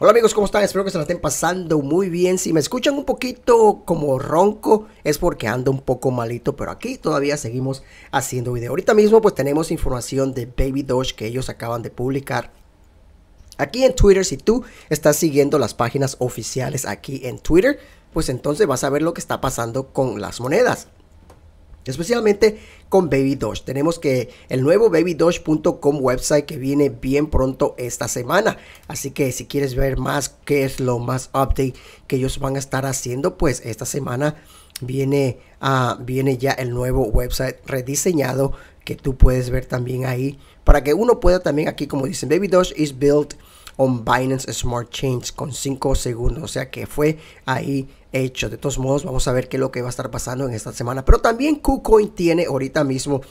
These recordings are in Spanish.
Hola amigos, ¿cómo están? Espero que se la estén pasando muy bien. Si me escuchan un poquito como ronco, es porque ando un poco malito, pero aquí todavía seguimos haciendo video. Ahorita mismo pues tenemos información de Baby Doge que ellos acaban de publicar. Aquí en Twitter, si tú estás siguiendo las páginas oficiales aquí en Twitter, pues entonces vas a ver lo que está pasando con las monedas especialmente con Baby Tenemos que el nuevo babydoge.com website que viene bien pronto esta semana. Así que si quieres ver más qué es lo más update que ellos van a estar haciendo, pues esta semana viene, ah, viene ya el nuevo website rediseñado que tú puedes ver también ahí para que uno pueda también aquí como dicen Baby Doge is built on Binance Smart Change con 5 segundos. O sea que fue ahí hecho. De todos modos, vamos a ver qué es lo que va a estar pasando en esta semana. Pero también KuCoin tiene ahorita mismo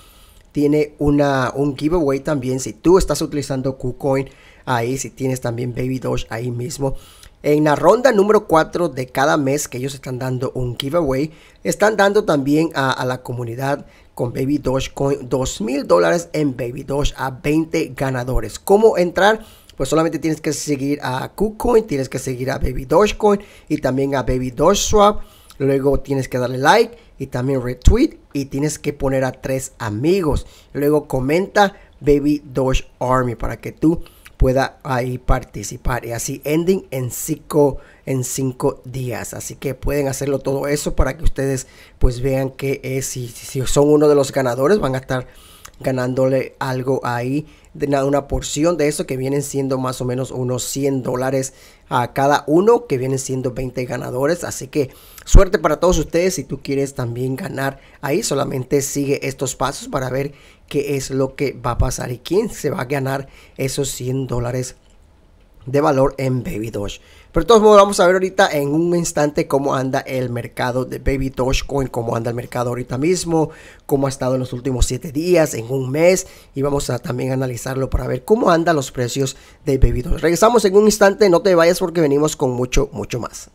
tiene una, un giveaway también. Si tú estás utilizando KuCoin ahí, si tienes también Baby Doge ahí mismo. En la ronda número 4 de cada mes que ellos están dando un giveaway, están dando también a, la comunidad con Baby Dogecoin 2 mil dólares en Baby Doge a 20 ganadores. ¿Cómo entrar? pues solamente tienes que seguir a KuCoin, tienes que seguir a Baby Dogecoin y también a Baby Swap. Luego tienes que darle like y también retweet y tienes que poner a tres amigos. Luego comenta Baby Doge Army para que tú puedas ahí participar. Y así ending en en cinco días. Así que pueden hacerlo todo eso para que ustedes pues vean que es. Eh, si son uno de los ganadores van a estar ganándole algo ahí, de una porción de eso que vienen siendo más o menos unos 100 dólares a cada uno, que vienen siendo 20 ganadores. Así que suerte para todos ustedes. Si tú quieres también ganar ahí, solamente sigue estos pasos para ver qué es lo que va a pasar y quién se va a ganar esos 100 dólares de valor en Baby Doge. Pero de todos modos, vamos a ver ahorita en un instante cómo anda el mercado de Baby Coin, cómo anda el mercado ahorita mismo, cómo ha estado en los últimos 7 días, en un mes, y vamos a también analizarlo para ver cómo andan los precios de Baby Doge. Regresamos en un instante, no te vayas porque venimos con mucho, mucho más.